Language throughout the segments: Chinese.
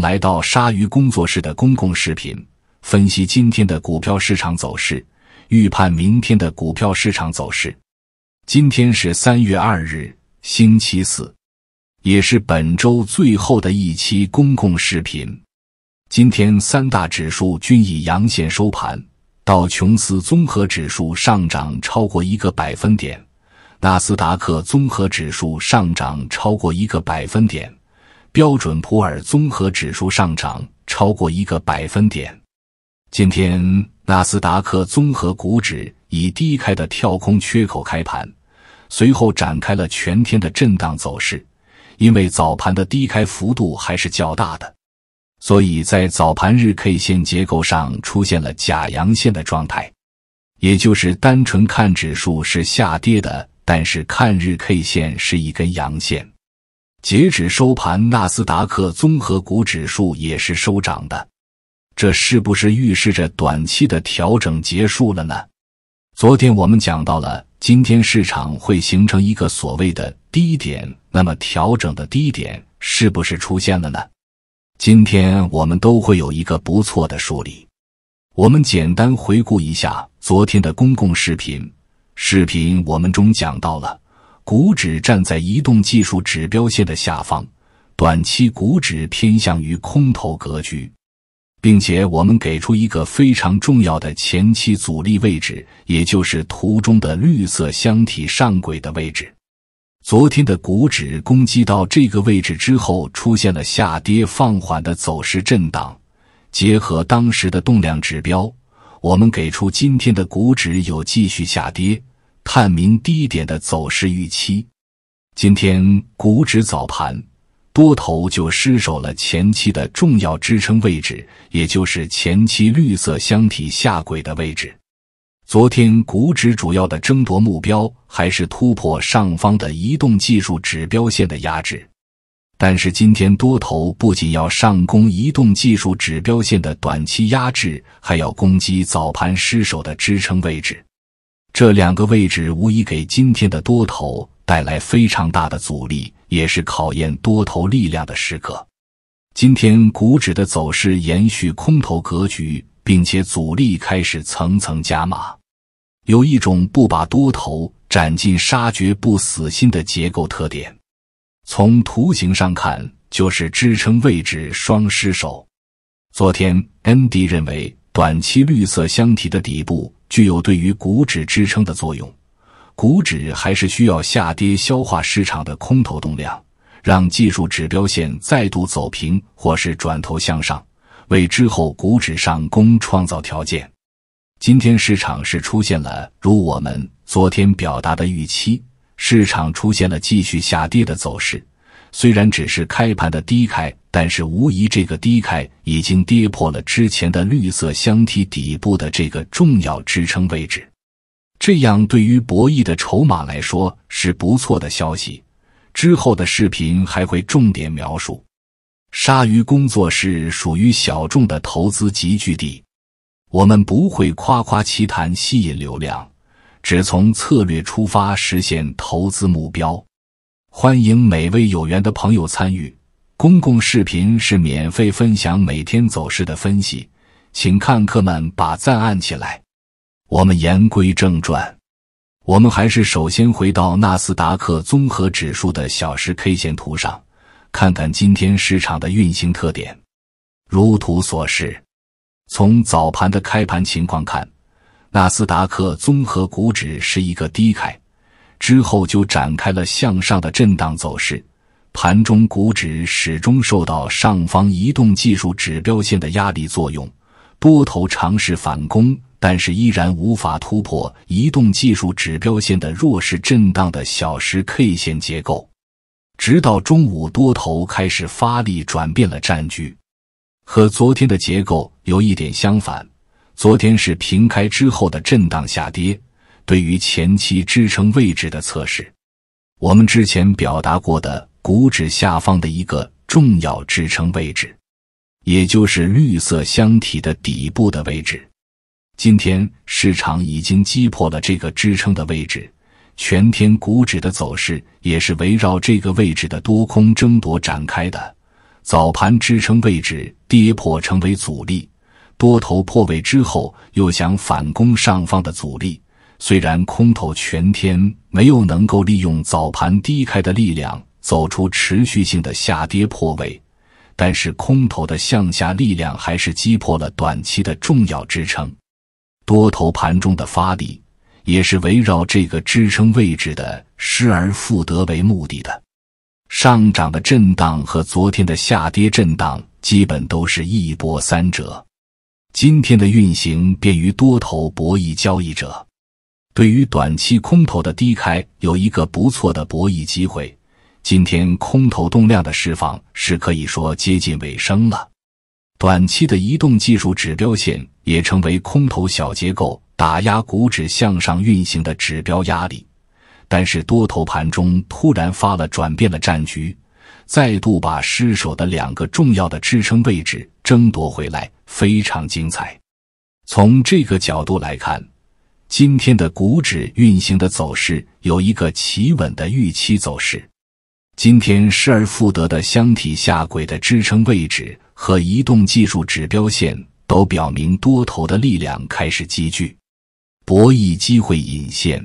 来到鲨鱼工作室的公共视频，分析今天的股票市场走势，预判明天的股票市场走势。今天是三月二日，星期四，也是本周最后的一期公共视频。今天三大指数均以阳线收盘，道琼斯综合指数上涨超过一个百分点，纳斯达克综合指数上涨超过一个百分点。标准普尔综合指数上涨超过一个百分点。今天纳斯达克综合股指以低开的跳空缺口开盘，随后展开了全天的震荡走势。因为早盘的低开幅度还是较大的，所以在早盘日 K 线结构上出现了假阳线的状态，也就是单纯看指数是下跌的，但是看日 K 线是一根阳线。截止收盘，纳斯达克综合股指数也是收涨的，这是不是预示着短期的调整结束了呢？昨天我们讲到了，今天市场会形成一个所谓的低点，那么调整的低点是不是出现了呢？今天我们都会有一个不错的梳理，我们简单回顾一下昨天的公共视频，视频我们中讲到了。股指站在移动技术指标线的下方，短期股指偏向于空头格局，并且我们给出一个非常重要的前期阻力位置，也就是图中的绿色箱体上轨的位置。昨天的股指攻击到这个位置之后，出现了下跌放缓的走势震荡。结合当时的动量指标，我们给出今天的股指有继续下跌。探明低点的走势预期，今天股指早盘多头就失守了前期的重要支撑位置，也就是前期绿色箱体下轨的位置。昨天股指主要的争夺目标还是突破上方的移动技术指标线的压制，但是今天多头不仅要上攻移动技术指标线的短期压制，还要攻击早盘失守的支撑位置。这两个位置无疑给今天的多头带来非常大的阻力，也是考验多头力量的时刻。今天股指的走势延续空头格局，并且阻力开始层层加码，有一种不把多头斩尽杀绝不死心的结构特点。从图形上看，就是支撑位置双失守。昨天恩迪认为。短期绿色箱体的底部具有对于股指支撑的作用，股指还是需要下跌消化市场的空头动量，让技术指标线再度走平或是转头向上，为之后股指上攻创造条件。今天市场是出现了如我们昨天表达的预期，市场出现了继续下跌的走势。虽然只是开盘的低开，但是无疑这个低开已经跌破了之前的绿色箱体底部的这个重要支撑位置。这样对于博弈的筹码来说是不错的消息。之后的视频还会重点描述。鲨鱼工作室属于小众的投资集聚地，我们不会夸夸其谈吸引流量，只从策略出发实现投资目标。欢迎每位有缘的朋友参与。公共视频是免费分享每天走势的分析，请看客们把赞按起来。我们言归正传，我们还是首先回到纳斯达克综合指数的小时 K 线图上，看看今天市场的运行特点。如图所示，从早盘的开盘情况看，纳斯达克综合股指是一个低开。之后就展开了向上的震荡走势，盘中股指始终受到上方移动技术指标线的压力作用，多头尝试反攻，但是依然无法突破移动技术指标线的弱势震荡的小时 K 线结构，直到中午多头开始发力，转变了战局，和昨天的结构有一点相反，昨天是平开之后的震荡下跌。对于前期支撑位置的测试，我们之前表达过的股指下方的一个重要支撑位置，也就是绿色箱体的底部的位置，今天市场已经击破了这个支撑的位置。全天股指的走势也是围绕这个位置的多空争夺展开的。早盘支撑位置跌破成为阻力，多头破位之后又想反攻上方的阻力。虽然空头全天没有能够利用早盘低开的力量走出持续性的下跌破位，但是空头的向下力量还是击破了短期的重要支撑。多头盘中的发力也是围绕这个支撑位置的失而复得为目的的。上涨的震荡和昨天的下跌震荡基本都是一波三折，今天的运行便于多头博弈交易者。对于短期空头的低开有一个不错的博弈机会。今天空头动量的释放是可以说接近尾声了，短期的移动技术指标线也成为空头小结构打压股指向上运行的指标压力。但是多头盘中突然发了转变了战局，再度把失守的两个重要的支撑位置争夺回来，非常精彩。从这个角度来看。今天的股指运行的走势有一个企稳的预期走势。今天失而复得的箱体下轨的支撑位置和移动技术指标线都表明多头的力量开始积聚，博弈机会隐现。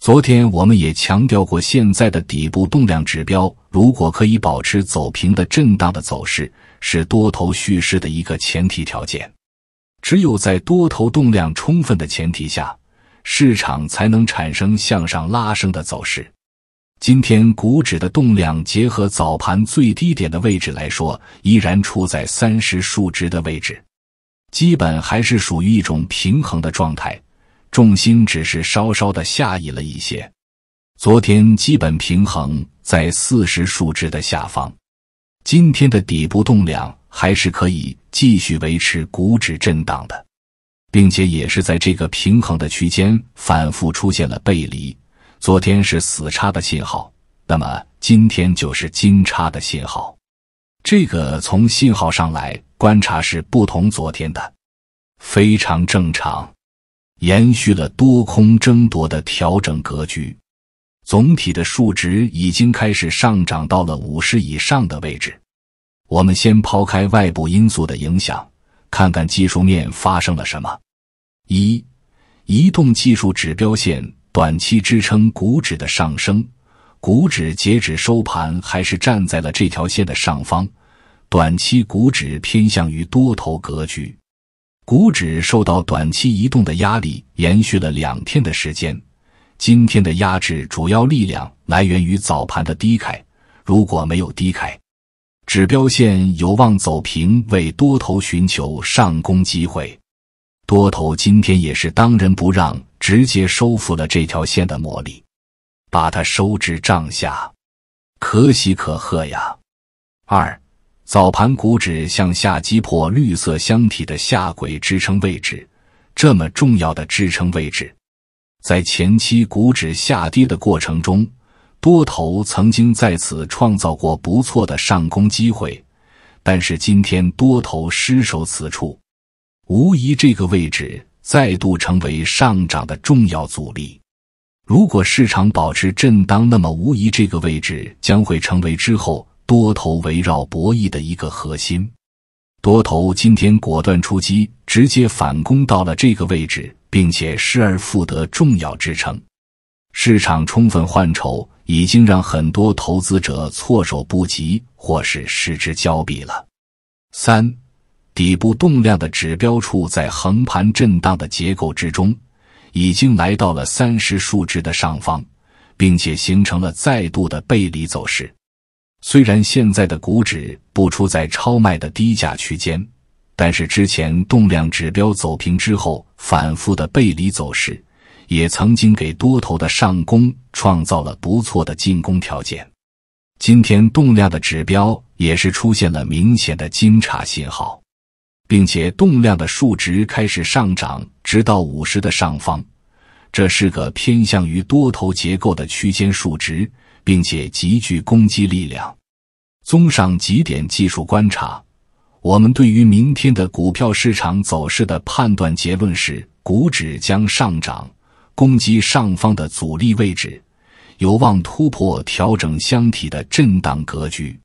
昨天我们也强调过，现在的底部动量指标如果可以保持走平的震荡的走势，是多头蓄势的一个前提条件。只有在多头动量充分的前提下，市场才能产生向上拉升的走势。今天股指的动量结合早盘最低点的位置来说，依然处在三十数值的位置，基本还是属于一种平衡的状态，重心只是稍稍的下移了一些。昨天基本平衡在四十数值的下方，今天的底部动量。还是可以继续维持股指震荡的，并且也是在这个平衡的区间反复出现了背离。昨天是死叉的信号，那么今天就是金叉的信号。这个从信号上来观察是不同昨天的，非常正常。延续了多空争夺的调整格局，总体的数值已经开始上涨到了五十以上的位置。我们先抛开外部因素的影响，看看技术面发生了什么。一、移动技术指标线短期支撑股指的上升，股指截止收盘还是站在了这条线的上方，短期股指偏向于多头格局。股指受到短期移动的压力延续了两天的时间，今天的压制主要力量来源于早盘的低开，如果没有低开。指标线有望走平，为多头寻求上攻机会。多头今天也是当仁不让，直接收复了这条线的魔力，把它收至帐下，可喜可贺呀！二，早盘股指向下击破绿色箱体的下轨支撑位置，这么重要的支撑位置，在前期股指下跌的过程中。多头曾经在此创造过不错的上攻机会，但是今天多头失守此处，无疑这个位置再度成为上涨的重要阻力。如果市场保持震荡，那么无疑这个位置将会成为之后多头围绕博弈的一个核心。多头今天果断出击，直接反攻到了这个位置，并且失而复得重要支撑。市场充分换筹已经让很多投资者措手不及，或是失之交臂了。三，底部动量的指标处在横盘震荡的结构之中，已经来到了三十数值的上方，并且形成了再度的背离走势。虽然现在的股指不出在超卖的低价区间，但是之前动量指标走平之后反复的背离走势。也曾经给多头的上攻创造了不错的进攻条件。今天动量的指标也是出现了明显的金叉信号，并且动量的数值开始上涨，直到五十的上方，这是个偏向于多头结构的区间数值，并且极具攻击力量。综上几点技术观察，我们对于明天的股票市场走势的判断结论是：股指将上涨。攻击上方的阻力位置，有望突破调整箱体的震荡格局。